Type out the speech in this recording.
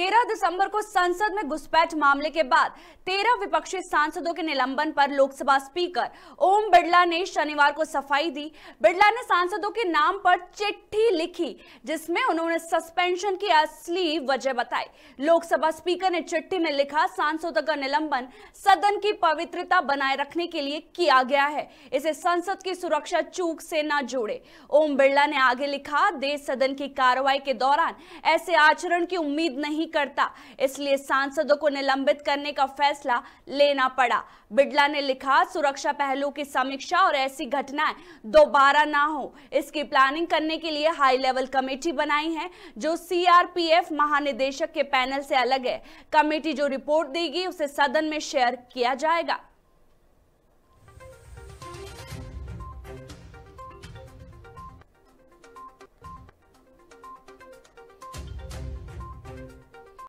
तेरह दिसंबर को संसद में घुसपैठ मामले के बाद तेरह विपक्षी सांसदों के निलंबन पर लोकसभा स्पीकर ओम बिड़ला ने शनिवार को सफाई दी बिड़ला ने सांसदों के नाम पर चिट्ठी लिखी जिसमें उन्होंने सस्पेंशन की असली वजह बताई लोकसभा स्पीकर ने चिट्ठी में लिखा सांसदों का निलंबन सदन की पवित्रता बनाए रखने के लिए किया गया है इसे संसद की सुरक्षा चूक से न जोड़े ओम बिड़ला ने आगे लिखा देश सदन की कार्रवाई के दौरान ऐसे आचरण की उम्मीद नहीं करता इसलिए सांसदों को निलंबित करने का फैसला लेना पड़ा बिड़ला ने लिखा सुरक्षा पहलू की समीक्षा और ऐसी घटनाएं दोबारा ना हो इसकी प्लानिंग करने के लिए हाई लेवल कमेटी बनाई है जो सीआरपीएफ महानिदेशक के पैनल से अलग है कमेटी जो रिपोर्ट देगी उसे सदन में शेयर किया जाएगा